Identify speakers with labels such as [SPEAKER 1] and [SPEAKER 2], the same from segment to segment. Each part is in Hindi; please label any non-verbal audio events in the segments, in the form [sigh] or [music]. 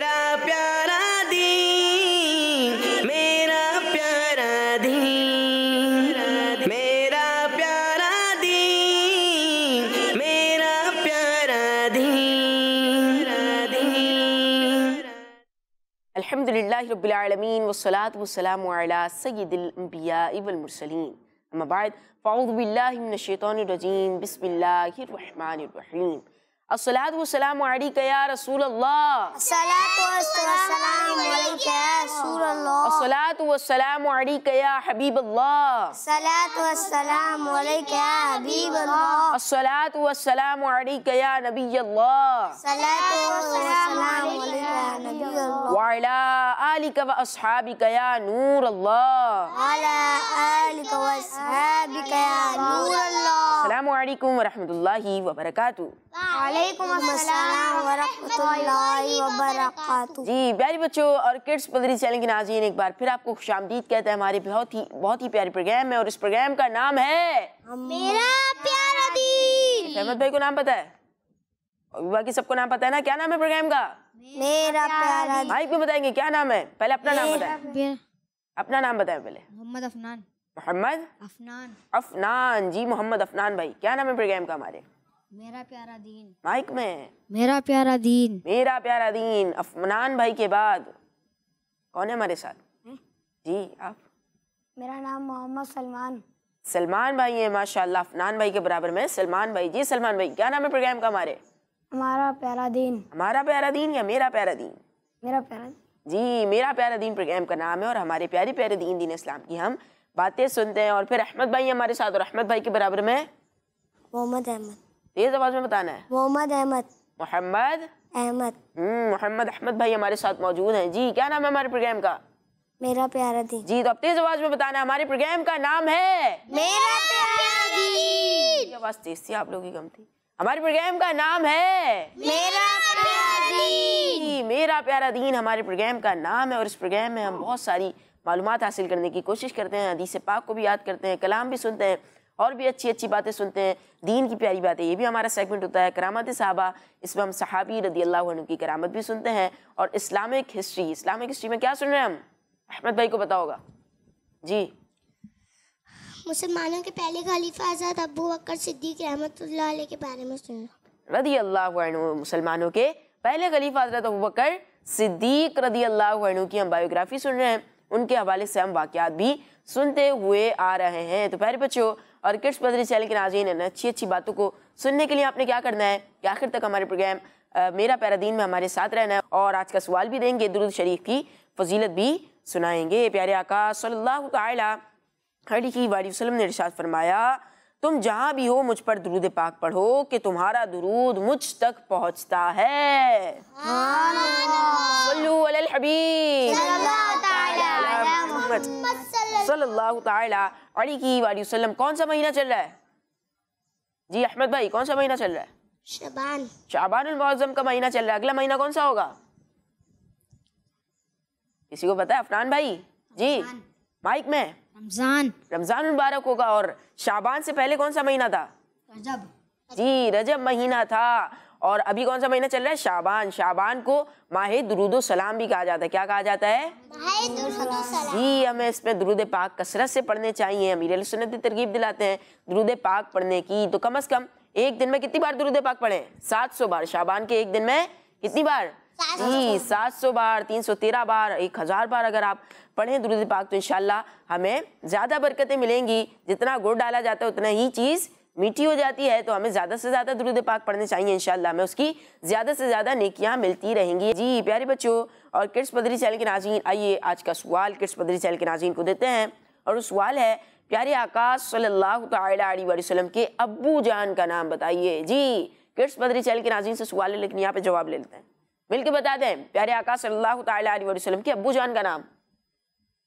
[SPEAKER 1] मेरा प्यारा दीन मेरा प्यारा दीन मेरा प्यारा दीन
[SPEAKER 2] मेरा प्यारा दीन अल्हम्दुलिल्लाह रब्बिल आलमीन वस्सलातु الصلاة والسلام عليك يا رسول الله الصلاة والسلام عليك يا رسول الله الصلاة والسلام عليك يا حبيب الله الصلاة والسلام عليك يا حبيب الله الصلاة والسلام عليك يا نبي الله
[SPEAKER 3] الصلاة والسلام عليك
[SPEAKER 2] يا نبي الله وعلى آلك وأصحابك يا نور الله
[SPEAKER 3] وعلى آلك وأصحابك يا نور الله
[SPEAKER 2] السلام عليكم ورحمة الله وبركاته जी प्यारे बच्चों और किड्स पदरी चैनल के नाजीन एक बार फिर आपको खुश आमदीद कहते हैं हमारे बहुत ही बहुत ही प्यारे प्रोग्राम है और इस प्रोग्राम का नाम है
[SPEAKER 3] मेरा प्यारा दीद
[SPEAKER 2] अहमद भाई को नाम पता है और बाकी सबको नाम पता है ना क्या नाम है प्रोग्राम का मेरा प्यारा भाई को बताएंगे क्या नाम है पहले अपना नाम बताए अपना नाम बताए पहले
[SPEAKER 3] मोहम्मद अफनान मोहम्मद अफनान
[SPEAKER 2] अफनान जी मोहम्मद अफनान भाई क्या नाम है प्रोग्राम का हमारे
[SPEAKER 3] मेरा प्यारा दीन
[SPEAKER 2] माइक में मेरा प्यारा दीन मेरा प्यारा दीन अफमान भाई के बाद कौन है हमारे साथ जी आप
[SPEAKER 3] मेरा नाम मोहम्मद सलमान
[SPEAKER 2] सलमान भाई है माशाल्लाह अफनान भाई के बराबर में सलमान भाई जी सलमान भाई क्या नाम है प्रोग्राम का हमारे
[SPEAKER 3] हमारा प्यारा दीन
[SPEAKER 2] हमारा प्यारा दीन या मेरा प्यारा दीन मेरा प्यारा जी मेरा प्यारा दीन प्रोग्राम का नाम है और हमारे प्यारे प्यारे दीन दीन इस्लाम की हम बातें सुनते हैं और फिर अहमद भाई हमारे साथ और अहमद भाई के बराबर में मोहम्मद अहमद ये जबान में बताना है मोहम्मद अहमद मोहम्मद अहमद हम्म, मोहम्मद अहमद भाई हमारे साथ मौजूद हैं जी क्या नाम है हमारे प्रोग्राम का मेरा प्यारा दिन जी तो अब तेज आवाज में बताना हमारे प्रोग्राम का नाम है मेरा प्यारा दिन आवाज तेज थी आप लोगों की कम थी हमारे प्रोग्राम का नाम है मेरा प्यारा दीन मेरा प्यारा दीन हमारे प्रोग्राम का नाम है और इस प्रोग्राम में हम बहुत सारी मालूम हासिल करने की कोशिश करते हैं हदीस पाक को भी याद करते हैं कलाम भी सुनते हैं और भी अच्छी अच्छी बातें सुनते हैं दीन की प्यारी बातें ये भी हमारा सेगमेंट होता है करामत साहबा इसमें हम सहाबी रदी अल्लाह की करामत भी सुनते हैं और इस्लामिक हिस्ट्री इस्लामिक हिस्ट्री में क्या सुन रहे हैं हम अहमद भाई को बताओगा जी
[SPEAKER 3] मुसलमानों के पहले खलीफा आज़ाद अबू बकर सिद्दीक रहमत के बारे में सुन
[SPEAKER 2] रदी अल्लाह मुसलमानों के पहले खलीफा हजरत अबू बकर सिद्दीक रदी अल्लाह की हम बायोग्राफी सुन रहे हैं उनके हवाले से हम वाक़ भी सुनते हुए आ रहे हैं तो प्यारे बच्चों और किड्स बदरी चैनल के नाजीन है अच्छी अच्छी बातों को सुनने के लिए आपने क्या करना है कि आखिर तक हमारे प्रोग्राम मेरा प्यारा दिन में हमारे साथ रहना है और आज का सवाल भी देंगे दुरुद शरीफ की फजीलत भी सुनाएंगे प्यारे आका सल्लल्लाहु वाली वसल्लम ने रिशात फरमाया तुम जहाँ भी हो मुझ पर दरूद पाक पढ़ो कि तुम्हारा दरूद मुझ तक पहुँचता है सल्लल्लाहु अलैहि वसल्लम कौन सा महीना चल रहा है जी अहमद भाई कौन सा महीना चल रहा है शबान शाबान का महीना चल रहा है अगला महीना कौन सा होगा किसी को पता है अफरान भाई जी माइक में रमजान रमजान मुबारक होगा और शाबान से पहले कौन सा महीना था रजब जी रजब महीना था और अभी कौन सा महीना चल रहा है शाबान शाबान को माहे दुरुदो सलाम भी कहा जाता है क्या कहा जाता है जी हमें इसमें दरुद पाक कसरत से पढ़ने चाहिए अमीर सुनत तरकीब दिलाते हैं दुरुद पाक पढ़ने की तो कम अज़ कम एक दिन में कितनी बार दुरुद पाक पढ़े सात सौ बार शाबान के एक दिन में कितनी बार जी सात सौ बार तीन सौ तेरह बार एक हज़ार बार अगर आप पढ़ें दुरुद पाक तो इन हमें ज़्यादा बरकतें मिलेंगी जितना गुड़ डाला जाता है उतना ही चीज़ मीठी हो जाती है तो हमें ज़्यादा से ज़्यादा दुरुद पाक पढ़ने चाहिए इनशाला हमें उसकी ज़्यादा से ज़्यादा नेकियाँ मिलती रहेंगी जी प्यारे बच्चों और किड्स पदरी चैनल के नाजीन आइए आज का सवाल किड्स पदरी चैनल के नाजीन को देते हैं और वो सवाल है प्यारे आकाश सल्लल्लाहु अलैहि वसल्लम के अबू जान का नाम बताइए जी किड्स पदरी चैनल के नाजीन से सवाल है लेकिन यहाँ पर जवाब ले लेते हैं मिलकर बता दें प्यारे आकाश सल्लल्लाहु अलैहि वसल्लम के अबू जान का नाम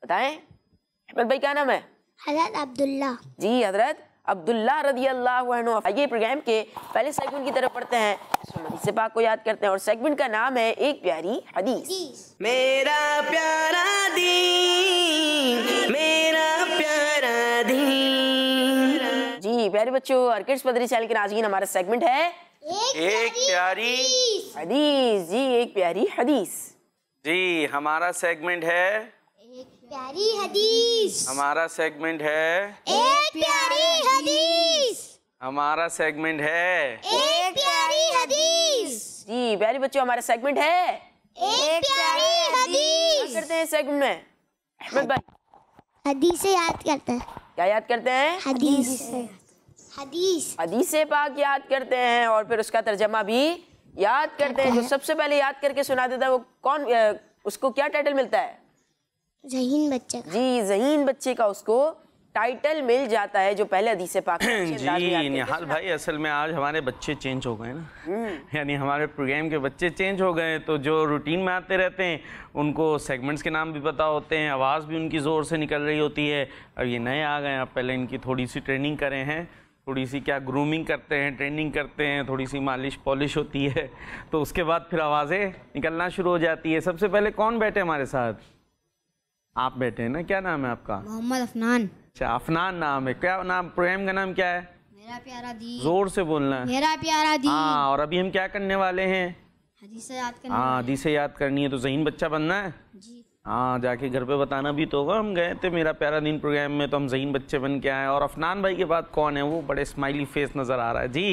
[SPEAKER 2] बताएं अहमद भाई क्या नाम है हजरत अब्दुल्ला जी हजरत अब्दुल्ला रदी अल्लाह आइए प्रोग्राम के पहले सेगमेंट की तरफ पढ़ते हैं से पाक को याद करते हैं और सेगमेंट का नाम है एक प्यारी हदीस मेरा प्यारा दी मेरा प्यारा दी जी प्यारे बच्चों और किस पदरी चैनल के नाजीन हमारा सेगमेंट है
[SPEAKER 4] एक प्यारी
[SPEAKER 2] हदीस जी एक प्यारी हदीस
[SPEAKER 4] जी हमारा सेगमेंट है प्यारी हदीस हमारा सेगमेंट है
[SPEAKER 3] एक प्यारी हदीस
[SPEAKER 4] हमारा सेगमेंट है
[SPEAKER 2] एक प्यारी हदीस जी प्यारे बच्चों हमारा सेगमेंट है एक प्यारी हदीस करते हैं सेगमेंट में अहमद भाई हदीस याद करते हैं क्या याद करते हैं हदीस हदीस हदीसे पाक याद करते हैं और फिर उसका तर्जमा भी याद करते हैं जो सबसे पहले याद करके सुना देता है वो कौन उसको क्या टाइटल मिलता है जहीन बच्चे का। जी जहीन बच्चे का उसको टाइटल मिल जाता है जो पहले से पाक [clears throat] जी
[SPEAKER 4] निहाल भाई असल में आज हमारे बच्चे चेंज हो गए ना हम्म। यानी हमारे प्रोग्राम के बच्चे चेंज हो गए तो जो रूटीन में आते रहते हैं उनको सेगमेंट्स के नाम भी पता होते हैं आवाज़ भी उनकी ज़ोर से निकल रही होती है अब ये नए आ गए आप पहले इनकी थोड़ी सी ट्रेनिंग करें हैं थोड़ी सी क्या ग्रूमिंग करते हैं ट्रेनिंग करते हैं थोड़ी सी मालिश पॉलिश होती है तो उसके बाद फिर आवाज़ें निकलना शुरू हो जाती है सबसे पहले कौन बैठे हमारे साथ आप बेटे हैं ना क्या नाम है आपका मोहम्मद अफनान अच्छा अफनान नाम है क्या नाम प्रोग्राम का नाम क्या है
[SPEAKER 3] मेरा प्यारा दी
[SPEAKER 4] जोर से बोलना है मेरा प्यारा दी हाँ और अभी हम क्या करने वाले हैं हदीसें याद करनी हाँ हदीसें याद करनी है तो जहीन बच्चा बनना है हाँ जाके घर पे बताना भी तो होगा हम गए थे मेरा प्यारा दिन प्रोग्राम में तो हम जहीन बच्चे बन के आए और अफनान भाई के बाद कौन है वो बड़े स्माइली फेस नज़र आ रहा है जी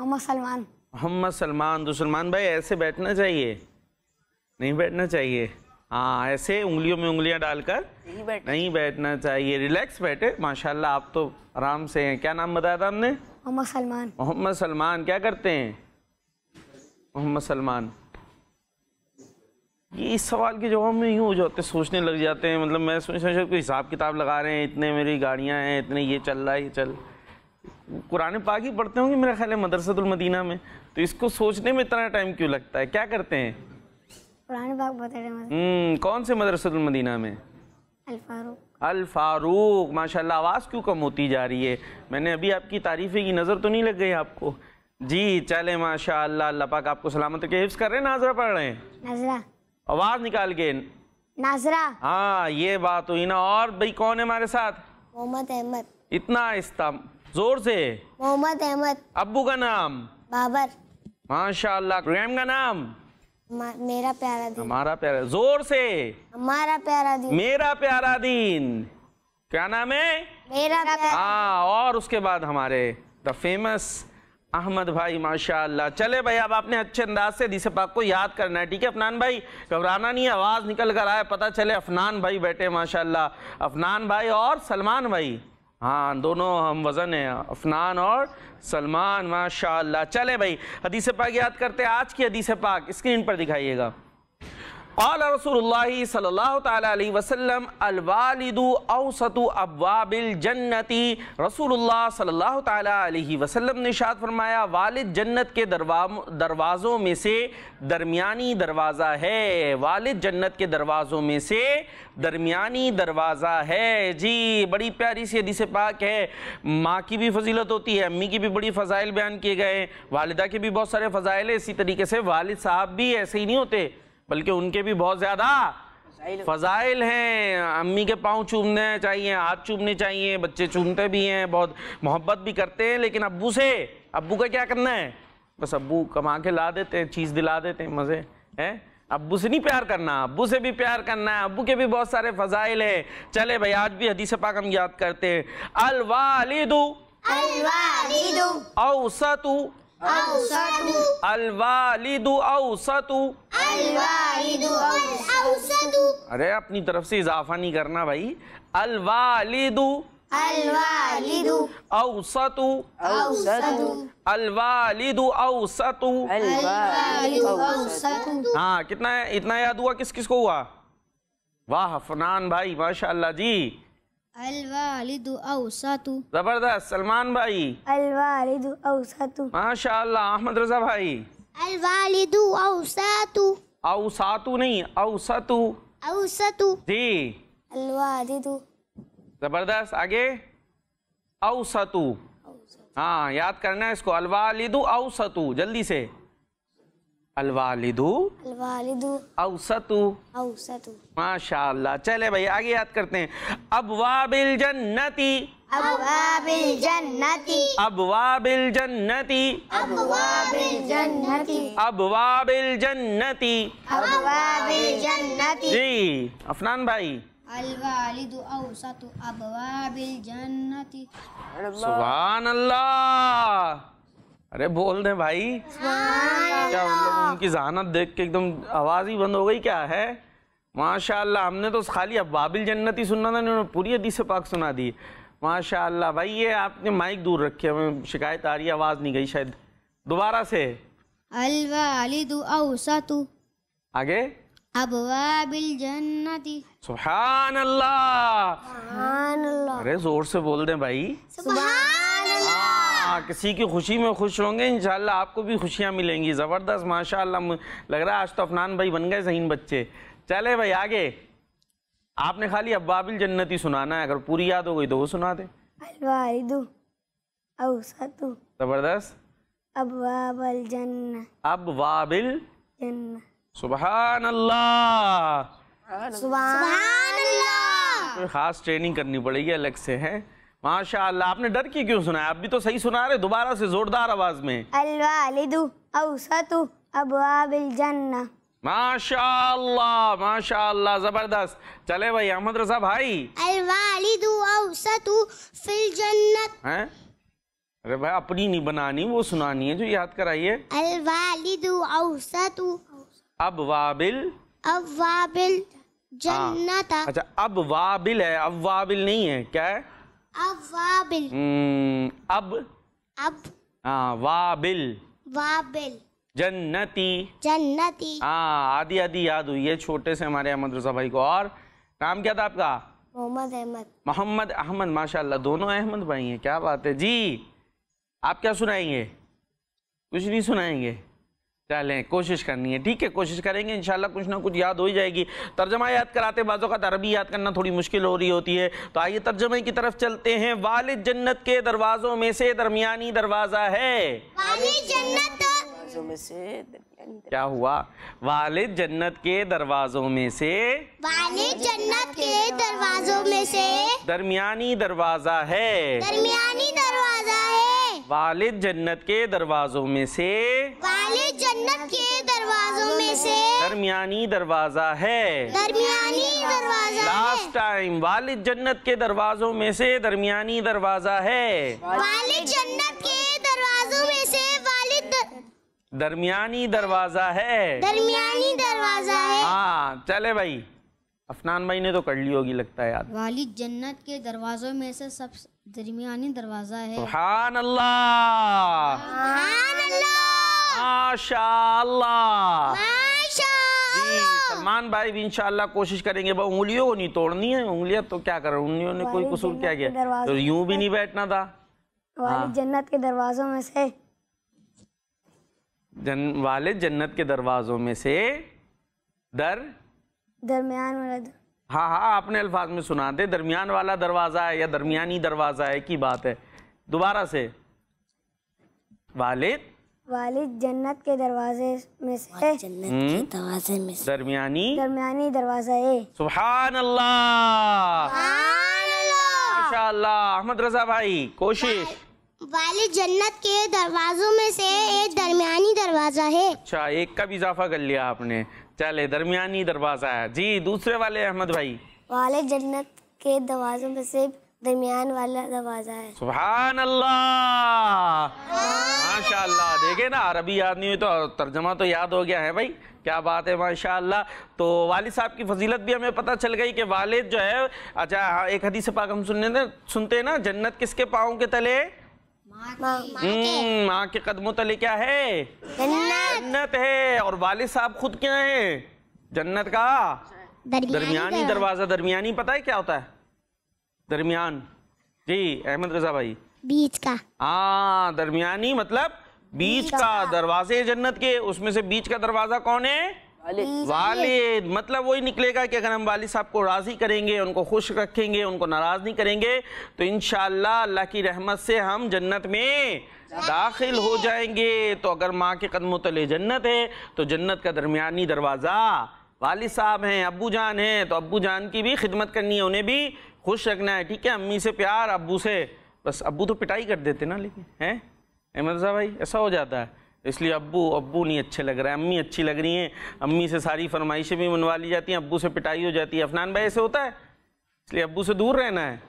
[SPEAKER 4] मोहम्मद सलमान मोहम्मद सलमान तो सलमान भाई ऐसे बैठना चाहिए नहीं बैठना चाहिए हाँ ऐसे उंगलियों में उंगलियां डालकर नहीं, बैठ। नहीं बैठना चाहिए रिलैक्स बैठे माशाल्लाह आप तो आराम से हैं क्या नाम बताया था हमने मोहम्मद सलमान मोहम्मद सलमान क्या करते हैं मोहम्मद सलमान ये इस सवाल के जवाब में यूँ हो जाते सोचने लग जाते हैं मतलब मैं सोच सोच कोई हिसाब किताब लगा रहे हैं इतने मेरी गाड़ियाँ हैं इतने ये चल रहा है ये चल कुरान पाक ही पढ़ते होंगे मेरा ख्याल है मदरसतुलमदीना में तो इसको सोचने में इतना टाइम क्यों लगता है क्या करते हैं
[SPEAKER 3] हम्म,
[SPEAKER 4] कौन से मदरसतुल मदीना में अल फारूक माशाल्लाह आवाज़ क्यों कम होती जा रही है मैंने अभी आपकी तारीफ़े की नज़र तो नहीं लग गई आपको जी चले माशा अल्लाह पाक आपको सलामत के हिफ्स कर रहे हैं नाजरा पढ़ रहे हैं आवाज़ निकाल के नाजरा हाँ ये बात हुई ना और भाई कौन है हमारे साथ मोहम्मद अहमद इतना आहिस्ता जोर से
[SPEAKER 3] मोहम्मद अहमद
[SPEAKER 4] अबू का नाम बाबर माशा प्रोग्राम का नाम
[SPEAKER 3] मेरा प्यारा दिन
[SPEAKER 4] हमारा प्यारा जोर से
[SPEAKER 3] हमारा प्यारा दिन मेरा
[SPEAKER 4] प्यारा दिन क्या नाम है मेरा प्यारा हाँ और उसके बाद हमारे द फेमस अहमद भाई माशाल्लाह चले भाई अब आपने अच्छे अंदाज से दिसे पाक को याद करना है ठीक है अफनान भाई घबराना नहीं आवाज़ निकल कर आए पता चले अफनान भाई बैठे माशाल्लाह अफनान भाई और सलमान भाई हाँ दोनों हम वज़न है अफनान और सलमान माशा चले भाई हदीस पाक याद करते हैं आज की हदीस पाक स्क्रीन पर दिखाइएगा कौल रसूल सल्ह वसम अलवालदू अवसतु अब्वाबिल जन्नती रसूलुल्लाह सल्लल्लाहु अलैहि वसल्लम ने शाद फरमाया वालिद जन्नत के दरवा दरवाज़ों में से दरमियानी दरवाज़ा है वालिद जन्नत के दरवाज़ों में से दरमियानी दरवाज़ा है जी बड़ी प्यारी सी हदीस पाक है माँ की भी फजीलत होती है अम्मी की भी बड़ी फ़ज़ाइल बयान किए गए वालदा के भी बहुत सारे फ़ज़ाइल है इसी तरीके से वालिद साहब भी ऐसे ही नहीं होते बल्कि उनके भी बहुत ज़्यादा फ़जाइल हैं अम्मी के पाँव चूमने चाहिए हाथ चूमने चाहिए बच्चे चूमते भी हैं बहुत मोहब्बत भी करते हैं लेकिन अबू से अबू का क्या करना है बस अबू कमा के ला देते हैं चीज़ दिला देते हैं मज़े हैं अबू से नहीं प्यार करना अबू से भी प्यार करना है अबू के भी बहुत सारे फ़जाइल हैं चले भाई आज भी हदीस पाक हम याद करते हैं अलवालिदू औसतु अलवालिदु औसतु अरे अपनी तरफ से इजाफा नहीं करना भाई अलवालिदु औसतु औसतु अलवालिदु औसतु हाँ कितना इतना याद हुआ किस किस को हुआ वाह फनान भाई माशाल्लाह जी
[SPEAKER 3] जबरदस्त
[SPEAKER 4] सलमान भाई माशाल्लाह अहमद रजा भाई अवसातु नहीं अवसतु जी जबरदस्त आगे औसतु हाँ याद करना है इसको अलवालिदु औसतु जल्दी से अलवालिदू अलवालिदू माशाल्लाह चले भाई आगे याद करते हैं वाबिल जन्नती
[SPEAKER 3] अबवाबिल जन्नती
[SPEAKER 4] अबवाबिल जन्नती अबवाबिल जन्नती अबवाबिल जन्नती
[SPEAKER 3] वाबिल जन्नती जी अफनान भाई अलवालिदु औसतु अबवाबिल जन्नती
[SPEAKER 4] सुभान अल्लाह अरे बोल दें भाई
[SPEAKER 3] हाँ।
[SPEAKER 1] क्या
[SPEAKER 4] उनकी जहानत देख के एकदम आवाज़ ही बंद हो गई क्या है माशाल्लाह हमने तो खाली जन्नत ही सुनना था उन्होंने पूरी हदीस पाक सुना दी माशाल्लाह भाई ये आपने माइक दूर रखी हमें शिकायत आ रही है आवाज़ नहीं गई शायद दोबारा से आगे
[SPEAKER 3] अबवाबिल जन्नती
[SPEAKER 4] सुभान
[SPEAKER 3] अल्लाह
[SPEAKER 4] अरे जोर से बोल दें भाई सुभान हाँ किसी की खुशी में खुश होंगे इन आपको भी खुशियाँ मिलेंगी ज़बरदस्त माशा लग रहा है आज तो अफनान भाई बन गए जहीन बच्चे चले भाई आगे आपने खाली अब्बाबिल जन्नती सुनाना है अगर पूरी याद हो गई तो वो सुना दे जबरदस्त
[SPEAKER 3] अबवाबिल जन्न
[SPEAKER 4] अबवाबिल जन्न सुभान अल्लाह कोई खास ट्रेनिंग करनी पड़ेगी अलग से है माशाल्लाह आपने डर की क्यों सुनाया आप भी तो सही सुना रहे दोबारा से जोरदार आवाज में जन्ना माशाल्लाह माशाल्लाह जबरदस्त चले भाई अहमद रजा भाई
[SPEAKER 3] फिल जन्नत
[SPEAKER 4] हैं अरे भाई अपनी नहीं बनानी वो सुनानी है जो याद कराइए अब वाबिल
[SPEAKER 3] अब वाबिल हाँ।
[SPEAKER 4] जन्नत अच्छा वाबिल है अब वाबिल नहीं है क्या है
[SPEAKER 3] अवाबिल
[SPEAKER 4] हम्म, अब अब हाँ वाबिल वाबिल जन्नती
[SPEAKER 3] जन्नती
[SPEAKER 4] हाँ आधी आधी याद हुई है छोटे से हमारे अहमद रजा भाई को और नाम क्या था आपका
[SPEAKER 3] मोहम्मद अहमद
[SPEAKER 4] मोहम्मद अहमद माशाल्लाह दोनों अहमद भाई हैं क्या बात है जी आप क्या सुनाएंगे कुछ नहीं सुनाएंगे चलें कोशिश करनी है ठीक है कोशिश करेंगे इन कुछ ना कुछ याद हो ही जाएगी तर्जमा याद कराते बाज़ों का अरबी याद करना थोड़ी मुश्किल हो रही होती है तो आइए तर्जमे की तरफ चलते हैं वालिद जन्नत के दरवाज़ों में से दरमियानी दरवाज़ा है क्या हुआ वालिद जन्नत के दरवाज़ों में से
[SPEAKER 3] वालिद जन्नत के दरवाज़ों में से
[SPEAKER 4] दरमियानी दरवाज़ा है दरमियानी दरवाज़ा वालिद जन्नत के दरवाजों में से
[SPEAKER 3] वालिद जन्नत के दरवाजों में से
[SPEAKER 4] दरमियानी दरवाजा है
[SPEAKER 3] दरमियानी दरवाजा लास्ट
[SPEAKER 4] टाइम वालिद जन्नत के दरवाजों में से दरमियानी दरवाजा है
[SPEAKER 3] वालिद जन्नत के दरवाजों में से वालिद
[SPEAKER 4] दरमियानी दरवाजा है दरमियानी दरवाजा है हाँ चले भाई अफनान भाई ने तो कर ली होगी लगता है यार
[SPEAKER 3] वालिद जन्नत के दरवाजों में से सबसे दरमियानी दरवाजा है सुभान
[SPEAKER 4] अल्लाह
[SPEAKER 3] सलमान
[SPEAKER 4] भाई भी इंशाल्लाह कोशिश करेंगे भाई उंगलियों को नहीं तोड़नी है उंगलियां तो क्या कर उंगलियों ने कोई कसूर क्या किया तो यूं भी नहीं बैठना था हाँ।
[SPEAKER 3] जन्नत के दरवाजों में से
[SPEAKER 4] जन वाले जन्नत के दरवाजों में से दर दरमियान वाला दर। हाँ हाँ आपने अल्फाज में सुना दे दरमियान वाला दरवाज़ा है या दरमियानी दरवाज़ा है की बात है दोबारा से वालिद
[SPEAKER 3] वालिद जन्नत के दरवाजे में से जन्नत के हम्म?
[SPEAKER 4] दरवाजे में से दरमियानी दरमियानी दरवाजा है सुबहान अल्लाह अहमद रजा भाई कोशिश
[SPEAKER 3] वालिद जन्नत के दरवाजों में से एक दरमियानी दरवाजा है
[SPEAKER 4] अच्छा एक का भी इजाफा कर लिया आपने चले दरमियानी दरवाजा है जी दूसरे वाले अहमद भाई
[SPEAKER 3] वाले जन्नत के दरवाजों में से दरमियान वाला दरवाजा है सुबह अल्लाह
[SPEAKER 4] हाँ। माशा देखे ना अरबी याद नहीं हुई तो तर्जमा तो याद हो गया है भाई क्या बात है माशा तो वालिद साहब की फजीलत भी हमें पता चल गई कि वालिद जो है अच्छा हाँ, एक हदीस पाक हम सुनने ना सुनते हैं ना जन्नत किसके पाँव के तले माँ के हम्म, कदमों तले क्या है जन्नत जन्नत है और वाले साहब खुद क्या है जन्नत का दरमियानी दरवाजा दरमियानी पता है क्या होता है दरमियान जी अहमद रजा भाई बीच का हाँ दरमियानी मतलब बीच, का दरवाजे जन्नत के उसमें से बीच का दरवाजा कौन है वालिद, मतलब वही निकलेगा कि अगर हम वालिद साहब को राज़ी करेंगे उनको खुश रखेंगे उनको नाराज़ नहीं करेंगे तो इन अल्लाह की रहमत से हम जन्नत में दाखिल हो जाएंगे तो अगर माँ के कदमों तले जन्नत है तो जन्नत का दरमियानी दरवाज़ा वालिद साहब हैं अबू जान हैं तो अबू जान की भी खिदमत करनी है उन्हें भी खुश रखना है ठीक है अम्मी से प्यार अबू से बस अबू तो पिटाई कर देते ना लेकिन हैं अहमद साहब भाई ऐसा हो जाता है तो इसलिए अबू अबू नहीं अच्छे लग रहे हैं अम्मी अच्छी लग रही हैं अम्मी से सारी फरमाइशें भी मनवा ली जाती हैं अबू से पिटाई हो जाती है अफनान भाई ऐसे होता है इसलिए अबू से दूर रहना है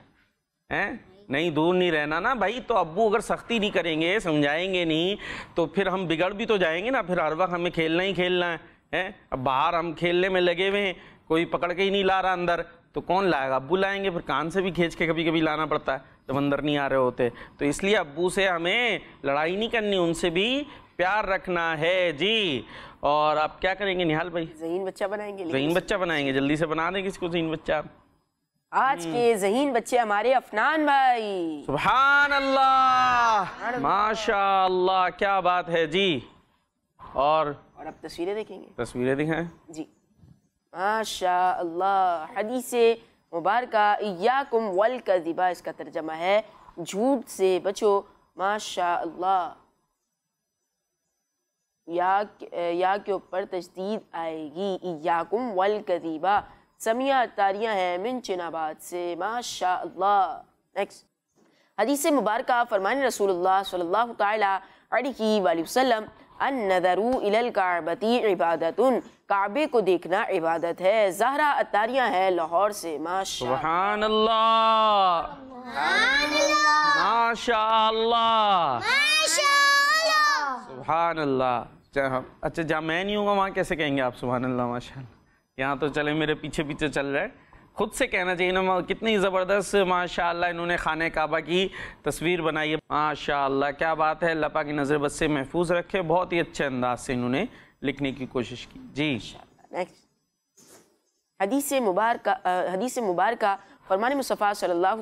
[SPEAKER 4] हैं नहीं दूर नहीं रहना ना भाई तो अब्बू अगर सख्ती नहीं करेंगे समझाएंगे नहीं तो फिर हम बिगड़ भी तो जाएंगे ना फिर हर वक्त हमें खेलना ही खेलना है हैं अब बाहर हम खेलने में लगे हुए हैं कोई पकड़ के ही नहीं ला रहा अंदर तो कौन लाएगा अबू लाएंगे फिर कान से भी खींच के कभी कभी लाना पड़ता है जब अंदर नहीं आ रहे होते तो इसलिए अबू से हमें लड़ाई नहीं करनी उनसे भी प्यार रखना है जी और आप क्या करेंगे निहाल भाई
[SPEAKER 2] जहीन बच्चा बनाएंगे जहीन
[SPEAKER 4] बच्चा बनाएंगे जल्दी से बना दें को जहीन बच्चा आप
[SPEAKER 2] आज हम्म। के जहीन बच्चे हमारे अफनान भाई
[SPEAKER 4] सुबहान अल्लाह माशा अल्लाह क्या बात है जी और और अब
[SPEAKER 2] तस्वीरें देखेंगे
[SPEAKER 4] तस्वीरें दिखाएं जी
[SPEAKER 2] माशा अल्लाह हदीस मुबारक याकुम वल कजिबा इसका तर्जमा है झूठ से बचो माशा अल्लाह या या के ऊपर तजदीद आएगी याकुम वल कजिबा समिया तारियाँ हैं मिन चिनाबाद से माशा नेक्स्ट हदीस मुबारक फरमान रसूल सल्ला वसलम अन इबादत काबे को देखना इबादत है जहरा अतारियाँ है लाहौर से माशान
[SPEAKER 4] माशान अच्छा जहाँ मैं नहीं हूँ वहाँ कैसे कहेंगे आप सुबहान अल्लाह माशा यहाँ तो चले मेरे पीछे पीछे चल रहे हैं खुद से कहना चाहिए ना कितनी ज़बरदस्त माशा इन्होंने खान काबा की तस्वीर बनाई है माशा क्या बात है लपा की नज़र बस से महफूज रखे बहुत ही अच्छे अंदाज से इन्होंने लिखने की कोशिश की जी
[SPEAKER 2] हदीस मुबारक हदीस मुबारक फरमान मुस्तफ़ा सल्ला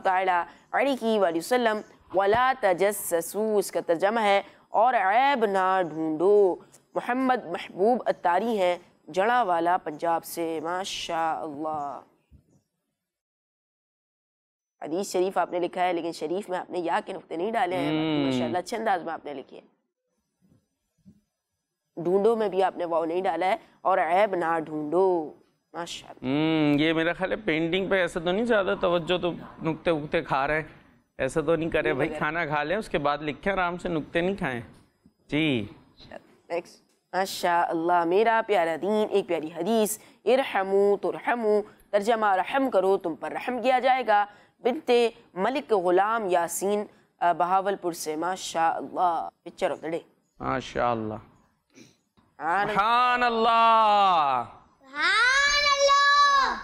[SPEAKER 2] तसलम वला तजसू इसका तर्जमा है और ऐब ना ढूँढो मोहम्मद महबूब अतारी हैं जड़ा वाला पंजाब से माशा हदीस शरीफ आपने लिखा है लेकिन शरीफ में आपने या के नुकते नहीं डाले हैं हम्म। माशाल्लाह अच्छे अंदाज में आपने लिखी है ढूंढो में भी आपने वाव नहीं डाला है और ऐब ना ढूंढो माशा
[SPEAKER 4] हम्म, ये मेरा ख्याल है पेंटिंग पे ऐसा तो नहीं ज़्यादा तवज्जो तो नुकते उकते खा रहे हैं ऐसा तो नहीं करे भाई खाना खा लें उसके बाद लिखे आराम से नुकते नहीं खाएं जी
[SPEAKER 2] नेक्स्ट माशा मेरा प्यारा दीन एक प्यारी हदीस तो तुरहमू तर्जमा रहम करो तुम पर रहम किया जाएगा बिनते मलिक ग़ुलाम यासीन बहावलपुर से माशा पिक्चर ऑफ द डे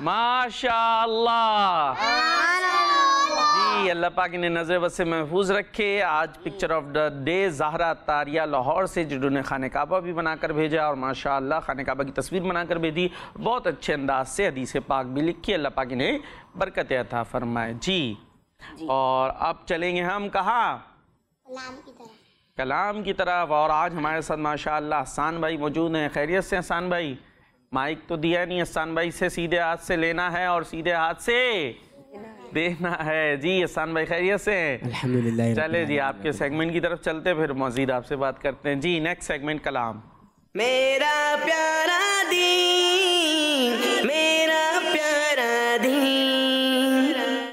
[SPEAKER 4] माशा माशा अल्लाह पाक ने नज़र बस से महफूज रखे आज picture of the day Zahra Taria Lahore से जिन्होंने खान काबा भी बनाकर भेजा और माशा खान काबा की तस्वीर बनाकर भेजी बहुत अच्छे अंदाज से हदीस पाक भी लिखी अल्लाह पाक ने बरकत अता फरमाए जी।, जी और अब चलेंगे हम कहाँ
[SPEAKER 3] कलाम की तरफ
[SPEAKER 4] कलाम की तरफ और आज हमारे साथ माशा अहसान भाई मौजूद हैं खैरियत से अहसान भाई माइक तो दिया नहीं अहसान भाई से सीधे हाथ से लेना है और सीधे हाथ से देखना है जी असान भाई खैरियत से हैं चले जी आपके सेगमेंट की तरफ चलते फिर मजीद आपसे बात करते हैं जी नेक्स्ट सेगमेंट कलाम
[SPEAKER 1] मेरा प्यारा दी मेरा प्यारा दी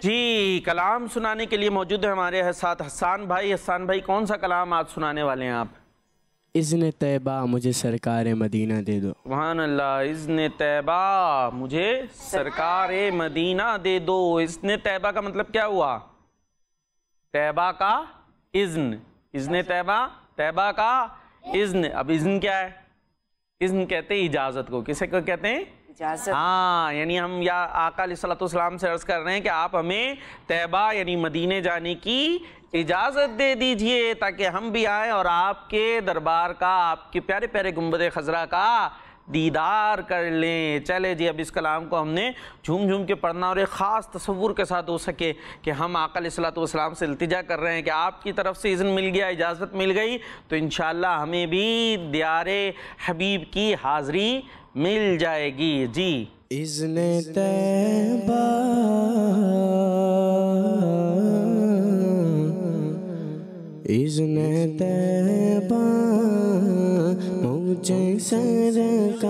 [SPEAKER 4] जी कलाम सुनाने के लिए मौजूद है हमारे साथ हसान भाई हसान भाई कौन सा कलाम आज सुनाने वाले हैं आप
[SPEAKER 1] इज़न तैबा मुझे सरकार मदीना दे दो
[SPEAKER 4] वहान अल्लाह इज़न तैबा मुझे सरकार मदीना दे दो इज़न तैबा का मतलब क्या हुआ तैबा का इज्न इज्न तैबा तैबा का इज्न अब इज्न क्या है इज्न कहते हैं इजाज़त को किसे को कहते हैं हाँ यानी हम या आका से अर्ज़ कर रहे हैं कि आप हमें तैबा यानी मदीने जाने की इजाज़त दे दीजिए ताकि हम भी आए और आपके दरबार का आपके प्यारे प्यारे गुम्बद खजरा का दीदार कर लें चले जी अब इस कलाम को हमने झूम झूम के पढ़ना और एक ख़ास तस्वूर के साथ हो सके कि हम आकल सलाम से अल्तजा कर रहे हैं कि आपकी तरफ से इज़न मिल गया इजाज़त मिल गई तो इन हमें भी दियार हबीब की हाज़री मिल जाएगी जी इज़न
[SPEAKER 1] इजन तैबा मुझे सरकार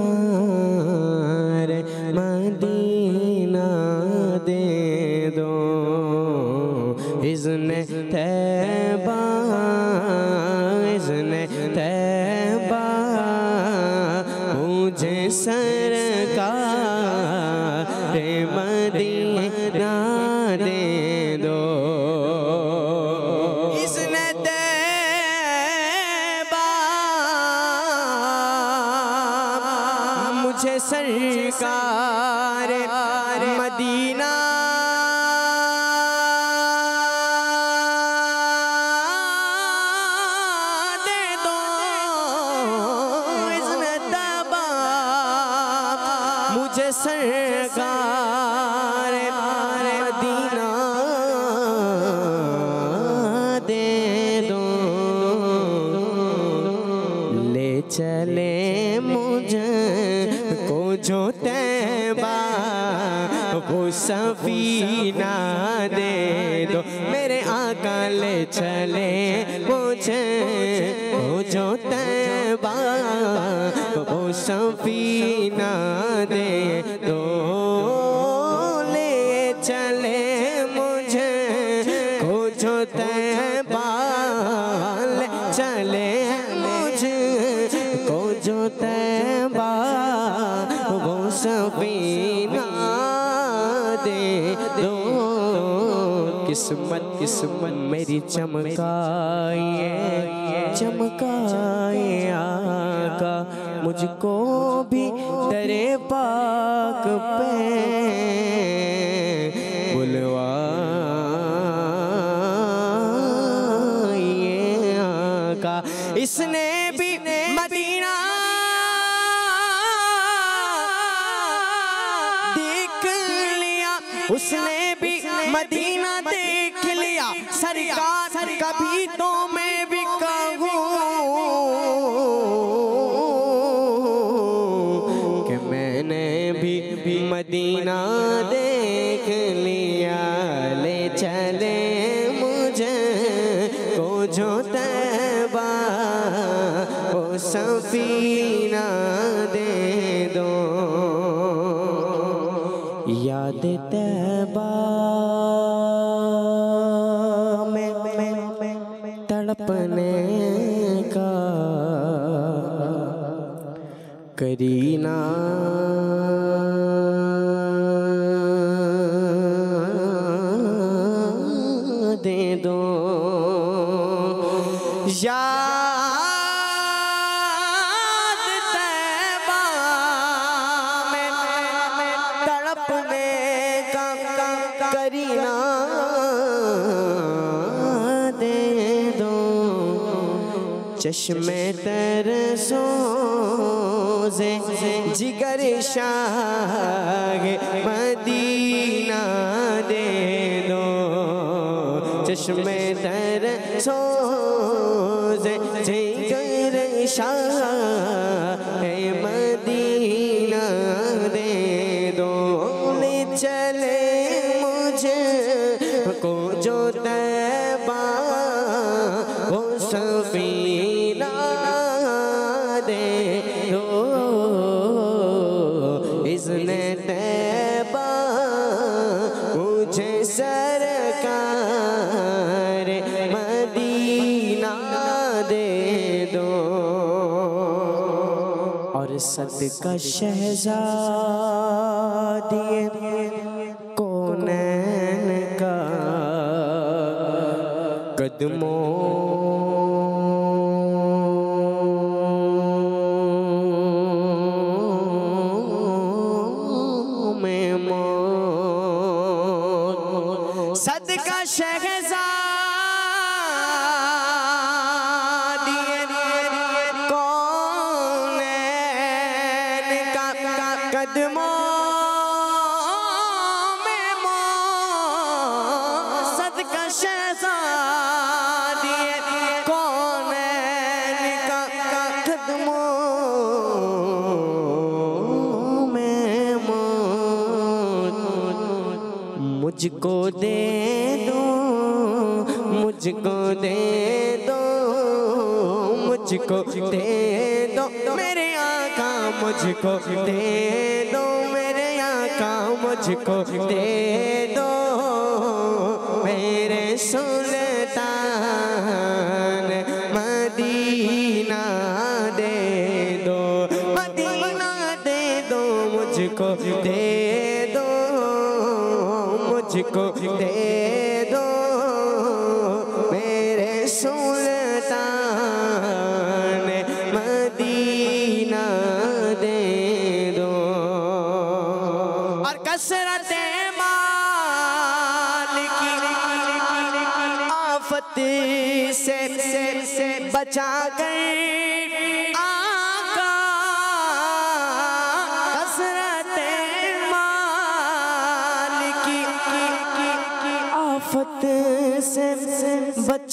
[SPEAKER 1] बाल चले मुझ को जो तैबा वो सबीना दे दो किस्मत किस्मत मेरी चमका चमका याद तैबा में तड़पने का करीना just your man. का शहजादिए कौन का कदमों मुझको दे दो मुझको दे दो मुझको दे दो मेरे आका मुझको दे दो मेरे आका मुझको दे दो मेरे सुल्तान मदीना दे दो मदीना दे दो मुझको दे मुझको दे दो मेरे सुल्तान मदीना दे दो और कसरत माल आफत से, से, से बचा कर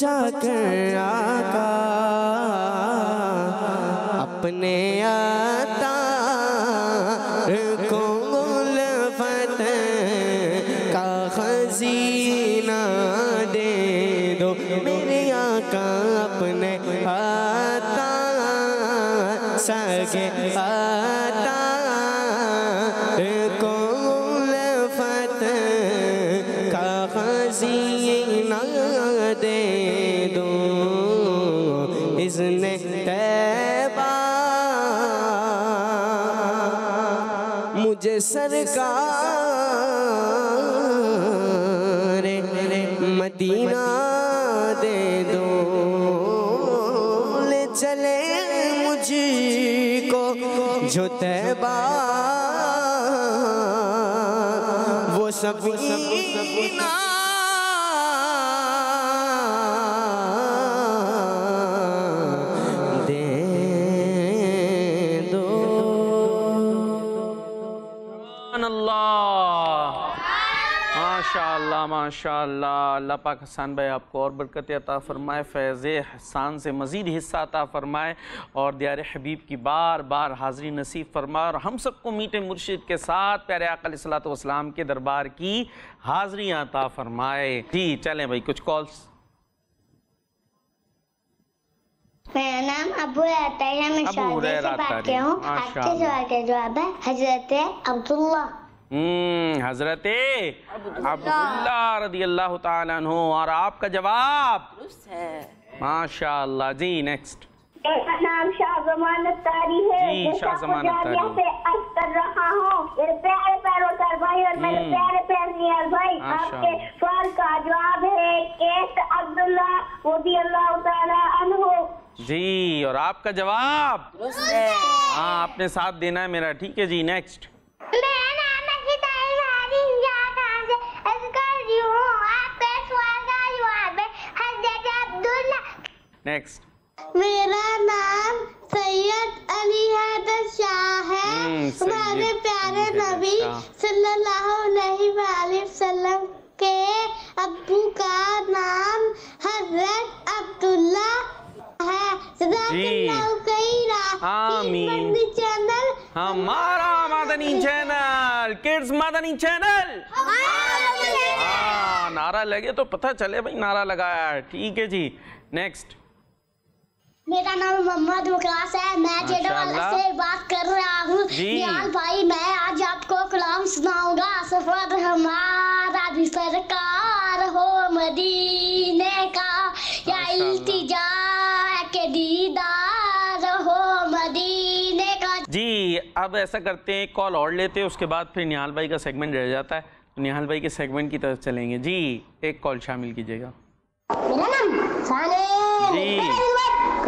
[SPEAKER 1] बचा कर आका अपने आता को उल्फत का खजीना दे दो मेरे आका अपने आता सके आ
[SPEAKER 4] माशाल्लाह अल्लाह पाक हसान भाई आपको और बरकत अता फ़रमाए फैज़ हसान से मज़ीद हिस्सा अता फ़रमाए और दियार हबीब की बार बार हाज़री नसीब फरमाए और हम सबको मीठे मुर्शिद के साथ प्यारे अकलसलाम के दरबार की हाज़री अता फ़रमाए जी चलें भाई कुछ कॉल्स
[SPEAKER 3] मेरा नाम अबू रहता है मैं शादी से बात किया हूँ आपके सवाल का जवाब है हजरत अब्दुल्ला
[SPEAKER 4] हम्म, हजरत अब्दुल्ला रदी अल्लाह तु और आपका जवाब माशा जी नेक्स्ट
[SPEAKER 2] नाम
[SPEAKER 3] शाह है
[SPEAKER 4] जी शाह अर्ज
[SPEAKER 3] कर रहा हूँ मेरे प्यारे भाई और मेरे हम्म। प्यारे पैर भाई आपके सवाल का जवाब है अल्लाह
[SPEAKER 4] जी और आपका जवाब हाँ आपने साथ देना है मेरा ठीक है जी नेक्स्ट
[SPEAKER 3] मेरा नाम मेरा नाम सैयद अली हद शाह है
[SPEAKER 4] हमारे प्यारे नबी
[SPEAKER 3] सल्लल्लाहु अलैहि वसल्लम के अबू का नाम हजरत अब्दुल्ला
[SPEAKER 4] है जी आमीन चैनल हमारा Madani channel channel kids Madani channel हाँ नारा लगे तो पता चले भाई नारा लगाया है ठीक है जी नेक्स्ट
[SPEAKER 3] मेरा नाम मोहम्मद मुकलास है मैं अच्छा, जेडवाला से बात कर रहा हूँ निहाल भाई मैं आज आपको कलाम सुनाऊंगा सफर हमारा भी सरकार हो मदीने का या इल्तिजा
[SPEAKER 4] अब ऐसा करते हैं कॉल और लेते हैं उसके बाद फिर निहाल भाई का सेगमेंट रह जाता है तो निहाल भाई के सेगमेंट की तरफ चलेंगे जी एक कॉल शामिल कीजिएगा
[SPEAKER 3] जी हम्म,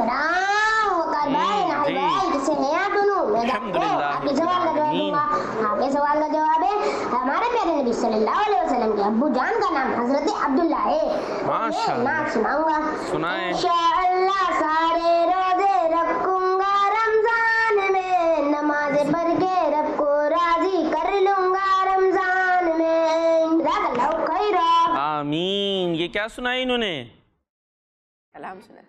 [SPEAKER 3] सवाल का जवाब है हमारे प्यारे नबी सल्लल्लाहु अलैहि वसल्लम के अब्बू जान का नाम हजरत अब्दुल्ला है
[SPEAKER 4] माशाल्लाह सुनाऊंगा सुनाए
[SPEAKER 3] इंशाअल्लाह सारे रोजे रखो सर के रब को राजी कर लूंगा रमजान में
[SPEAKER 4] आमीन ये क्या सुनाई इन्होंने कलाम सुना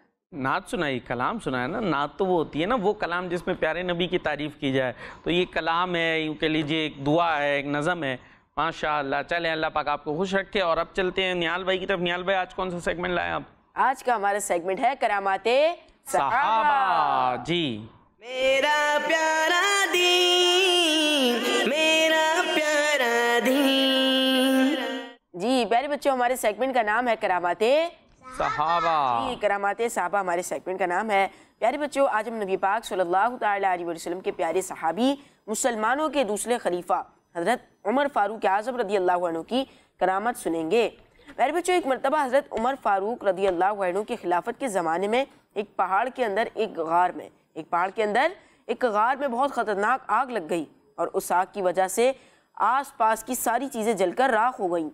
[SPEAKER 4] नात सुनाई कलाम सुनाया ना नात तो वो होती है ना वो कलाम जिसमें प्यारे नबी की तारीफ़ की जाए तो ये कलाम है यूँ कह लीजिए एक दुआ है एक नज़म है माशा चले अल्लाह पाक आपको खुश रखे और अब चलते हैं नियाल भाई की तरफ नियाल भाई आज कौन सा सेगमेंट लाए आप
[SPEAKER 2] आज का हमारा सेगमेंट है करामाते सहाबा जी मेरा प्यारा दीन मेरा प्यारा दीन जी प्यारे बच्चों हमारे सेगमेंट का नाम है करामाते
[SPEAKER 4] सहाबा जी
[SPEAKER 2] करामाते साहबा हमारे सेगमेंट का नाम है प्यारे बच्चों आज हम नबी पाक सल्लल्लाहु अलैहि वसल्लम के प्यारे सहाबी मुसलमानों के दूसरे खलीफा हज़रत उमर फ़ारूक आज़म रदी अल्लाह की करामत सुनेंगे प्यारे बच्चों एक मरतबा हज़रत उमर फ़ारूक रदी अल्लाह के खिलाफत के ज़माने में एक पहाड़ के अंदर एक गार में एक पहाड़ के अंदर एक कगार में बहुत ख़तरनाक आग लग गई और उस आग की वजह से आसपास की सारी चीज़ें जलकर राख हो गईं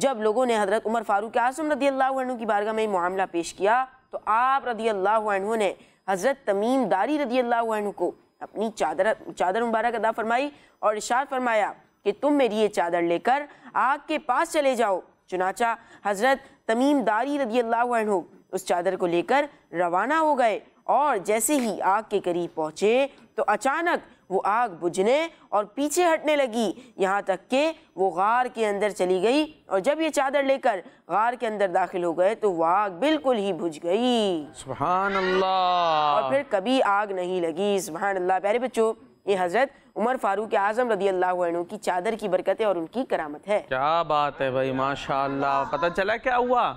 [SPEAKER 2] जब लोगों ने हज़रत उमर फ़ारूक आजम रदी अल्लाह की बारगाह में मामला पेश किया तो आप रदी अल्लाह ने हज़रत तमीम दारी रदी अल्लाह को अपनी चादर चादर मुबारक अदा फरमाई और इशार फरमाया कि तुम मेरी ये चादर लेकर आग के पास चले जाओ चुनाचा हज़रत तमीम दारी रदी अल्लाह उस चादर को लेकर रवाना हो गए और जैसे ही आग के करीब पहुँचे तो अचानक वो आग बुझने और पीछे हटने लगी यहाँ तक कि वो गार के अंदर चली गई और जब ये चादर लेकर गार के अंदर दाखिल हो गए तो वो आग बिल्कुल ही बुझ गई सुबहान
[SPEAKER 1] अल्लाह और फिर
[SPEAKER 2] कभी आग नहीं लगी सुबहान अल्लाह प्यारे बच्चों ये हज़रत उमर फारूक आज़म रदी अल्लाह की चादर की बरकत है और उनकी करामत है
[SPEAKER 4] क्या बात है भाई माशा पता चला क्या हुआ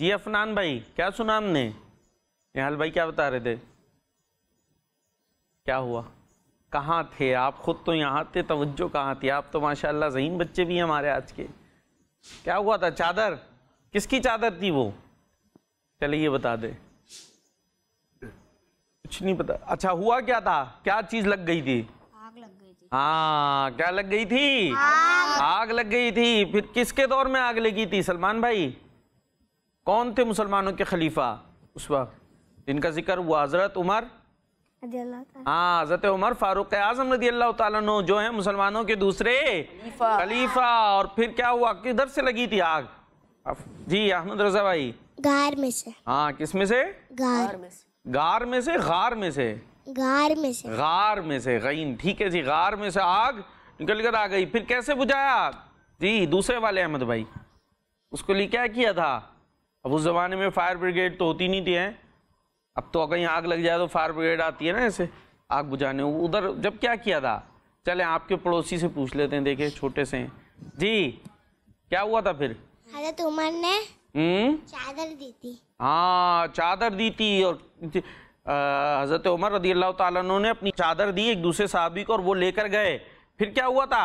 [SPEAKER 4] जी अफनान भाई क्या सुना हमने निहाल भाई क्या बता रहे थे क्या हुआ कहाँ थे आप खुद तो यहाँ थे तवज्जो कहाँ थी आप तो माशाल्लाह जहीन बच्चे भी हैं हमारे आज के क्या हुआ था चादर किसकी चादर थी वो चले ये बता दे कुछ नहीं पता अच्छा हुआ क्या था क्या चीज लग गई थी हाँ क्या लग गई थी आग लग गई थी फिर किसके दौर में आग लगी थी सलमान भाई कौन थे मुसलमानों के खलीफा उस वक्त जिनका जिक्र हुआ हजरत उमर हाँ हजरत उमर फारूक आजम रदी अल्लाह जो है मुसलमानों के दूसरे खलीफा और फिर क्या हुआ किधर से लगी थी आग जी अहमद रजा भाई गार में से हाँ किस में से गार में से गार में से गार में से गार में से गार में से गईन ठीक है जी गार में से आग निकल कर आ गई फिर कैसे बुझाया जी दूसरे वाले अहमद भाई उसको लिए क्या किया था अब उस जमाने में फायर ब्रिगेड तो होती नहीं थी है अब तो अगर यहाँ आग लग जाए तो फायर ब्रिगेड आती है ना ऐसे आग बुझाने उधर जब क्या किया था चले आपके पड़ोसी से पूछ लेते हैं देखे छोटे से जी क्या हुआ था फिर
[SPEAKER 3] हजरत उमर ने चादर दी थी
[SPEAKER 4] हाँ चादर दी थी और हजरत उमर रदी अल्लाह तु ने अपनी चादर दी एक दूसरे साहबी को और वो लेकर गए फिर क्या हुआ था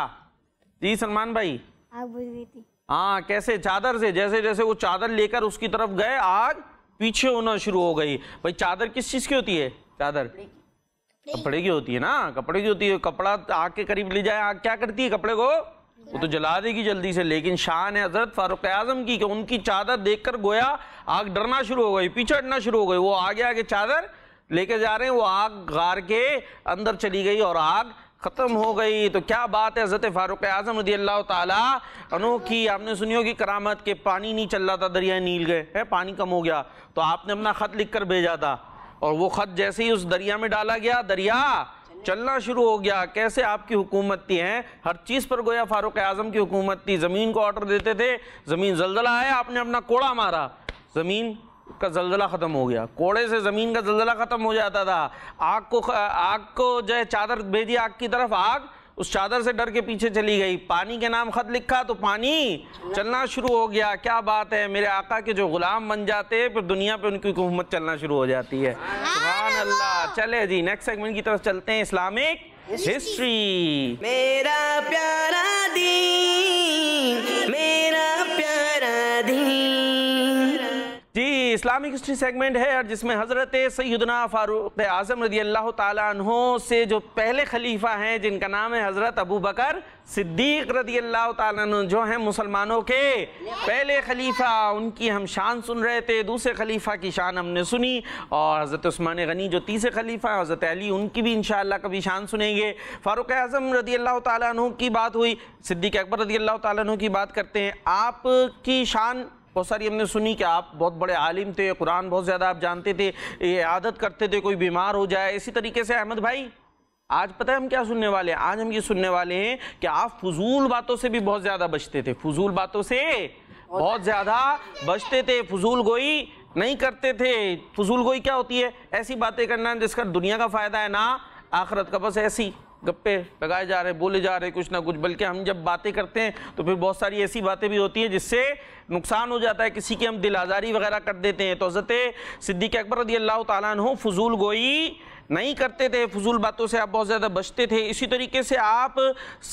[SPEAKER 4] जी सलमान भाई
[SPEAKER 3] आग बुझ गई थी
[SPEAKER 4] हाँ कैसे चादर से जैसे जैसे वो चादर लेकर उसकी तरफ गए आग पीछे होना शुरू हो गई भाई चादर किस चीज़ की होती है चादर कपड़े की होती है ना कपड़े की होती है कपड़ा आग के करीब ले जाए आग क्या करती है कपड़े को वो तो जला देगी जल्दी से लेकिन शान है हजरत फारूक आजम की कि उनकी चादर देखकर गोया आग डरना शुरू हो गई पीछे हटना शुरू हो गई वो आगे आगे चादर लेके जा रहे हैं वो आग गार के अंदर चली गई और आग ख़त्म हो गई तो क्या बात है हज़रत फ़ारूक आज़म रदी अल्लाह तु की आपने सुनी होगी करामत के पानी नहीं चल रहा था दरिया नील गए है पानी कम हो गया तो आपने अपना ख़त लिख कर भेजा था और वो ख़त जैसे ही उस दरिया में डाला गया दरिया चलना शुरू हो गया कैसे आपकी हुकूमत थी है हर चीज़ पर गोया फ़ारूक आज़म की हुकूमत थी ज़मीन को ऑर्डर देते थे ज़मीन जलजला आया आपने अपना कोड़ा मारा ज़मीन का जलजला ख़त्म हो गया कोड़े से ज़मीन का जलजला ख़त्म हो जाता था आग को आग को जो है चादर भेजी आग की तरफ आग उस चादर से डर के पीछे चली गई पानी के नाम खत लिखा तो पानी चलना शुरू हो गया क्या बात है मेरे आका के जो गुलाम बन जाते हैं फिर दुनिया पे उनकी हुकूमत चलना शुरू हो जाती है अल्लाह चले जी नेक्स्ट सेगमेंट की तरफ चलते हैं इस्लामिक हिस्ट्री
[SPEAKER 1] मेरा प्यारा
[SPEAKER 4] दीन मेरा प्यारा दीन जी इस्लामिक हिस्ट्री सेगमेंट है और जिसमें हज़रत सैदना फ़ारूक आज़म रदी अल्लाह तहों से जो पहले खलीफा हैं जिनका नाम है हज़रत अबू बकर सिद्दीक रदी अल्लाह तु जो हैं मुसलमानों के पहले खलीफा उनकी हम शान सुन रहे थे दूसरे खलीफा की शान हमने सुनी और हज़रत स्मान गनी जो तीसरे खलीफा हैं हज़रत अली उनकी भी इन कभी शान सुनेंगे फ़ारूक आज़म रदी अल्लाह तु की बात हुई सिद्दीक अकबर रदी अल्लाह तु की बात करते हैं आपकी शान बहुत सारी हमने सुनी कि आप बहुत बड़े आलिम थे कुरान बहुत ज़्यादा आप जानते थे ये आदत करते थे कोई बीमार हो जाए इसी तरीके से अहमद भाई आज पता है हम क्या सुनने वाले हैं आज हम ये सुनने वाले हैं कि आप फजूल बातों से भी बहुत ज़्यादा बचते थे फजूल बातों से बहुत ज़्यादा बचते थे फजूल गोई नहीं करते थे फजूल गोई क्या होती है ऐसी बातें करना जिसका दुनिया का फ़ायदा है ना आखरत का बस ऐसी गप्पे लगाए जा रहे बोले जा रहे कुछ ना कुछ बल्कि हम जब बातें करते हैं तो फिर बहुत सारी ऐसी बातें भी होती हैं जिससे नुकसान हो जाता है किसी की हम दिल आज़ारी वगैरह कर देते हैं तो हज़रत सिद्दीक अकबर रदी अल्लाह तु फजूल गोई नहीं करते थे फजूल बातों से आप बहुत ज़्यादा बचते थे इसी तरीके से आप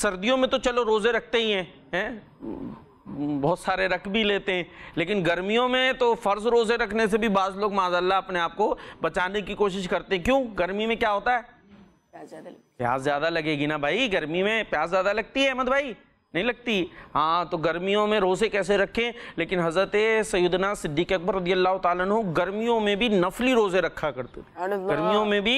[SPEAKER 4] सर्दियों में तो चलो रोज़े रखते ही हैं हैं बहुत सारे रख भी लेते हैं लेकिन गर्मियों में तो फ़र्ज़ रोज़े रखने से भी बाज़ लोग माजल्ला अपने आप को बचाने की कोशिश करते हैं क्यों गर्मी में क्या होता है प्याज ज़्यादा लगेगी ना भाई गर्मी में प्याज ज़्यादा लगती है अहमद भाई नहीं लगती हाँ तो गर्मियों में रोज़े कैसे रखें लेकिन हज़रत सैदना सिद्दीक अकबर रदी अल्लाह तु गर्मियों में भी नफली रोज़े रखा करते थे गर्मियों में भी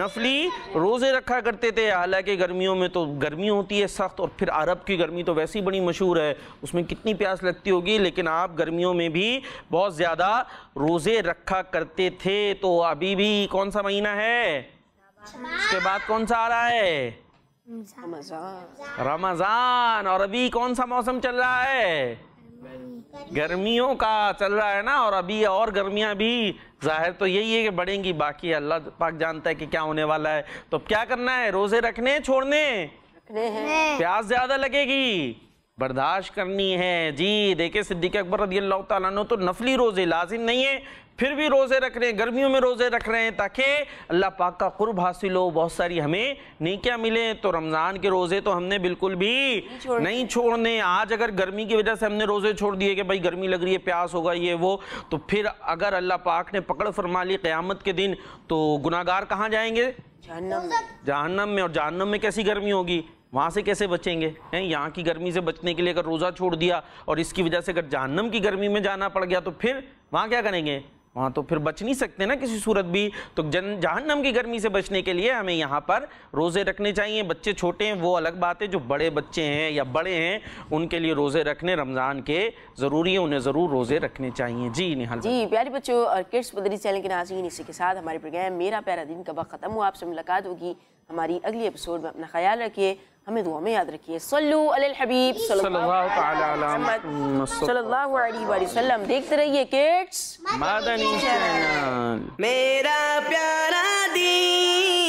[SPEAKER 4] नफली रोज़े रखा करते थे हालांकि गर्मियों में तो गर्मी होती है सख्त और फिर अरब की गर्मी तो वैसी बड़ी मशहूर है उसमें कितनी प्यास लगती होगी लेकिन आप गर्मियों में भी बहुत ज़्यादा रोज़े रखा करते थे तो अभी भी कौन सा महीना है उसके बाद कौन सा आ रहा है रमजान और अभी कौन सा मौसम चल रहा है गर्मियों का चल रहा है ना और अभी और गर्मियां भी जाहिर तो यही है कि बढ़ेंगी बाकी अल्लाह पाक जानता है कि क्या होने वाला है तो क्या करना है रोजे रखने छोड़ने रखने हैं प्यास ज्यादा लगेगी बर्दाश्त करनी है जी देखे सिद्दीक अकबर रदी अल्लाह तु तो नफली रोजे लाजिम नहीं है फिर भी रोज़े रख रहे हैं गर्मियों में रोज़े रख रहे हैं ताकि अल्लाह पाक का कुर्ब हासिल हो बहुत सारी हमें नीकियाँ मिले तो रमज़ान के रोज़े तो हमने बिल्कुल भी नहीं छोड़ने आज अगर गर्मी की वजह से हमने रोज़े छोड़ दिए कि भाई गर्मी लग रही है प्यास होगा ये वो तो फिर अगर अल्लाह पाक ने पकड़ फरमा ली क़्यामत के दिन तो गुनागार कहाँ जाएंगे
[SPEAKER 2] जहन्नम
[SPEAKER 4] में और जहन्नम में कैसी गर्मी होगी वहाँ से कैसे बचेंगे हैं यहाँ की गर्मी से बचने के लिए अगर रोज़ा छोड़ दिया और इसकी वजह से अगर जहन्नम की गर्मी में जाना पड़ गया तो फिर वहाँ क्या करेंगे वहाँ तो फिर बच नहीं सकते ना किसी सूरत भी तो जन जहन्नम की गर्मी से बचने के लिए हमें यहाँ पर रोज़े रखने चाहिए बच्चे छोटे हैं वो अलग बात है जो बड़े बच्चे हैं या बड़े हैं उनके लिए रोज़े रखने रमज़ान के ज़रूरी है उन्हें ज़रूर रोज़े रखने चाहिए जी निहाल जी
[SPEAKER 2] प्यारे बच्चों और किड्स बदरी चैनल के नाजीन इसी के साथ हमारे प्रोग्राम मेरा प्यारा दिन का वक्त ख़त्म हुआ आपसे मुलाकात होगी हमारी अगली एपिसोड में अपना ख्याल रखिए हमें दुआ में याद रखिए हबीब सल्लल्लाहु अलैहि वसल्लम देखते रहिए किड्स मेरा प्यारा
[SPEAKER 1] दी